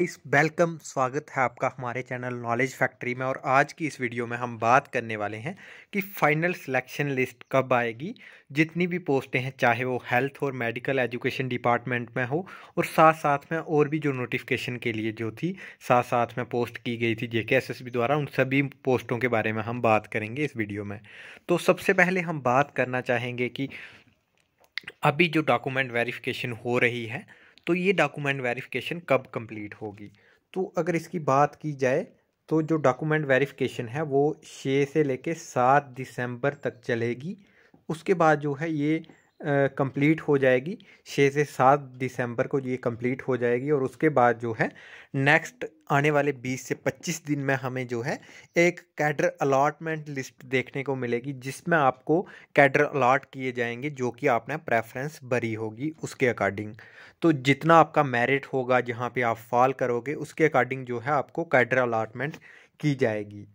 इस वेलकम स्वागत है आपका हमारे चैनल नॉलेज फैक्ट्री में और आज की इस वीडियो में हम बात करने वाले हैं कि फ़ाइनल सिलेक्शन लिस्ट कब आएगी जितनी भी पोस्टें हैं चाहे वो हेल्थ और मेडिकल एजुकेशन डिपार्टमेंट में हो और साथ साथ में और भी जो नोटिफिकेशन के लिए जो थी साथ साथ में पोस्ट की गई थी जे द्वारा उन सभी पोस्टों के बारे में हम बात करेंगे इस वीडियो में तो सबसे पहले हम बात करना चाहेंगे कि अभी जो डॉक्यूमेंट वेरिफिकेशन हो रही है तो ये डॉक्यूमेंट वेरिफिकेशन कब कंप्लीट होगी तो अगर इसकी बात की जाए तो जो डॉक्यूमेंट वेरिफिकेशन है वो छः से लेके सात दिसंबर तक चलेगी उसके बाद जो है ये कंप्लीट हो जाएगी छः से सात दिसंबर को ये कंप्लीट हो जाएगी और उसके बाद जो है नेक्स्ट आने वाले बीस से पच्चीस दिन में हमें जो है एक कैडर अलाटमेंट लिस्ट देखने को मिलेगी जिसमें आपको कैडर अलाट किए जाएंगे जो कि आपने प्रेफरेंस भरी होगी उसके अकॉर्डिंग तो जितना आपका मेरिट होगा जहाँ पर आप फॉल करोगे उसके अकॉर्डिंग जो है आपको कैडर अलाटमेंट की जाएगी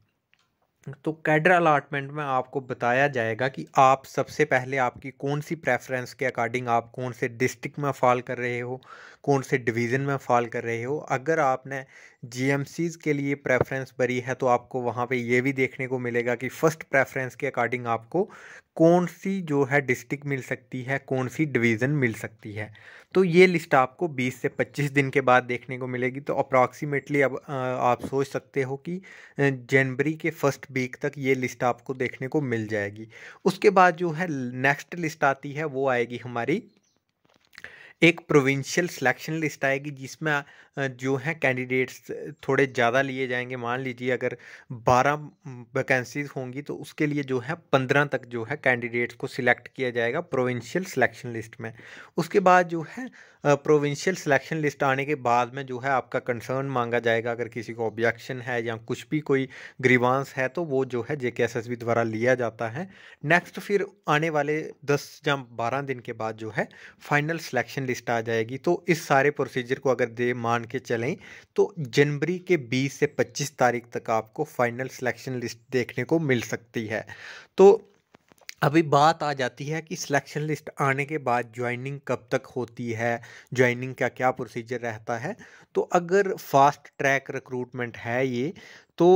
तो कैडर अलाटमेंट में आपको बताया जाएगा कि आप सबसे पहले आपकी कौन सी प्रेफरेंस के अकॉर्डिंग आप कौन से डिस्ट्रिक्ट में फॉल कर रहे हो कौन से डिवीज़न में फॉल कर रहे हो अगर आपने जी के लिए प्रेफरेंस भरी है तो आपको वहाँ पे ये भी देखने को मिलेगा कि फ़र्स्ट प्रेफरेंस के अकॉर्डिंग आपको कौन सी जो है डिस्ट्रिक्ट मिल सकती है कौन सी डिवीज़न मिल सकती है तो ये लिस्ट आपको 20 से 25 दिन के बाद देखने को मिलेगी तो अप्रॉक्सीमेटली अब आप सोच सकते हो कि जनवरी के फर्स्ट वीक तक ये लिस्ट आपको देखने को मिल जाएगी उसके बाद जो है नेक्स्ट लिस्ट आती है वो आएगी हमारी एक प्रोविंशियल सिलेक्शन लिस्ट आएगी जिसमें जो है कैंडिडेट्स थोड़े ज़्यादा लिए जाएंगे मान लीजिए अगर बारह वैकेंसीज होंगी तो उसके लिए जो है पंद्रह तक जो है कैंडिडेट्स को सिलेक्ट किया जाएगा प्रोविंशियल सिलेक्शन लिस्ट में उसके बाद जो है प्रोविंशियल सिलेक्शन लिस्ट आने के बाद में जो है आपका कंसर्न मांगा जाएगा अगर किसी को ऑब्जेक्शन है या कुछ भी कोई ग्रीवांस है तो वो जो है जे के एस एस बी द्वारा लिया जाता है नेक्स्ट फिर आने वाले दस या बारह दिन के बाद जो है फाइनल सिलेक्शन लिस्ट आ जाएगी तो इस सारे प्रोसीजर को अगर दे मान के चलें तो जनवरी के 20 से 25 तारीख तक आपको फाइनल सिलेक्शन लिस्ट देखने को मिल सकती है तो अभी बात आ जाती है कि सिलेक्शन लिस्ट आने के बाद ज्वाइनिंग कब तक होती है ज्वाइनिंग का क्या प्रोसीजर रहता है तो अगर फास्ट ट्रैक रिक्रूटमेंट है ये तो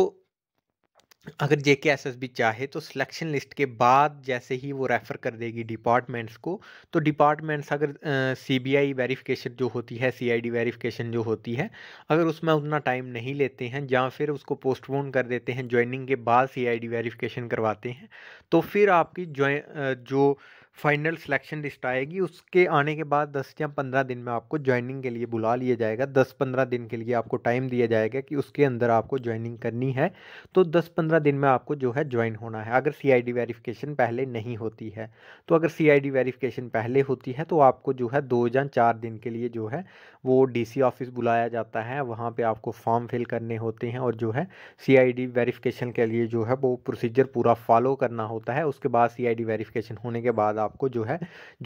अगर जे के एस एस बी चाहे तो सिलेक्शन लिस्ट के बाद जैसे ही वो रेफ़र कर देगी डिपार्टमेंट्स को तो डिपार्टमेंट्स अगर सी बी आई वेरीफिकेशन जो होती है सी आई डी वेरीफिकेशन जो होती है अगर उसमें उतना टाइम नहीं लेते हैं या फिर उसको पोस्टपोन कर देते हैं ज्वाइनिंग के बाद सी आई डी वेरीफिकेशन करवाते हैं तो फिर आपकी जो फाइनल सिलेक्शन लिस्ट आएगी उसके आने के बाद 10 या 15 दिन में आपको ज्वाइनिंग के लिए बुला लिया जाएगा 10-15 दिन के लिए आपको टाइम दिया जाएगा कि उसके अंदर आपको ज्वाइनिंग करनी है तो 10-15 दिन में आपको जो है ज्वाइन होना है अगर सी आई वेरिफिकेशन पहले नहीं होती है तो अगर सी आई वेरिफिकेशन पहले होती है तो आपको जो है दो या चार दिन के लिए जो है वो डी ऑफिस बुलाया जाता है वहाँ पर आपको फॉर्म फिल करने होते हैं और जो है सी आई वेरिफिकेशन के लिए जो है वो प्रोसीजर पूरा फॉलो करना होता है उसके बाद सी आई वेरिफिकेशन होने के बाद आपको जो है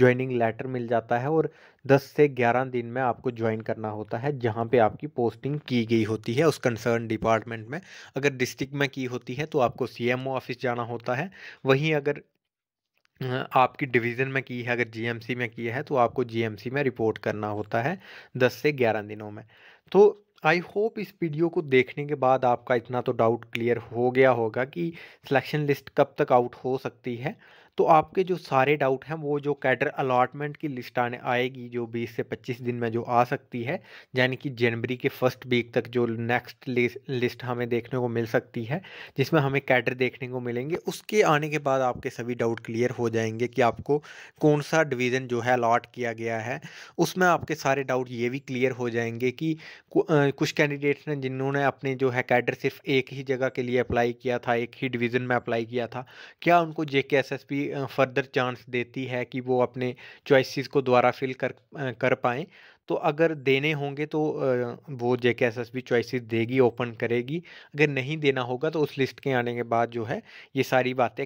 ज्वाइनिंग लेटर मिल जाता है और 10 से 11 दिन में आपको ज्वाइन करना होता है जहाँ पे आपकी पोस्टिंग की गई होती है उस कंसर्न डिपार्टमेंट में अगर डिस्ट्रिक्ट में की होती है तो आपको सीएमओ ऑफिस जाना होता है वहीं अगर आपकी डिवीज़न में की है अगर जीएमसी में की है तो आपको जीएमसी में रिपोर्ट करना होता है 10 से 11 दिनों में तो आई होप इस वीडियो को देखने के बाद आपका इतना तो डाउट क्लियर हो गया होगा कि सिलेक्शन लिस्ट कब तक आउट हो सकती है तो आपके जो सारे डाउट हैं वो जो कैडर अलाटमेंट की लिस्ट आने आएगी जो 20 से 25 दिन में जो आ सकती है यानी कि जनवरी के फर्स्ट वीक तक जो नेक्स्ट लिस्ट हमें देखने को मिल सकती है जिसमें हमें कैडर देखने को मिलेंगे उसके आने के बाद आपके सभी डाउट क्लियर हो जाएंगे कि आपको कौन सा डिवीज़न जो है अलाट किया गया है उसमें आपके सारे डाउट ये भी क्लियर हो जाएंगे कि कुछ कैंडिडेट्स ने जिन्होंने अपने जो है कैडर सिर्फ एक ही जगह के लिए अप्लाई किया था एक ही डिवीज़न में अप्लाई किया था क्या उनको J K S S P further chance देती है कि वो अपने चॉइसेस को दोबारा फिल कर कर पाएँ तो अगर देने होंगे तो वो J K S S B choices देगी ओपन करेगी अगर नहीं देना होगा तो उस लिस्ट के आने के बाद जो है ये सारी बातें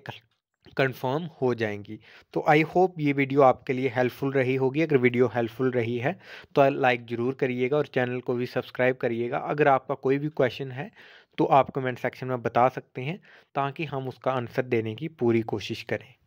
कंफर्म हो जाएंगी तो आई होप ये वीडियो आपके लिए हेल्पफुल रही होगी अगर वीडियो हेल्पफुल रही है तो लाइक ज़रूर करिएगा और चैनल को भी सब्सक्राइब करिएगा अगर आपका कोई भी क्वेश्चन है तो आप कमेंट सेक्शन में बता सकते हैं ताकि हम उसका आंसर देने की पूरी कोशिश करें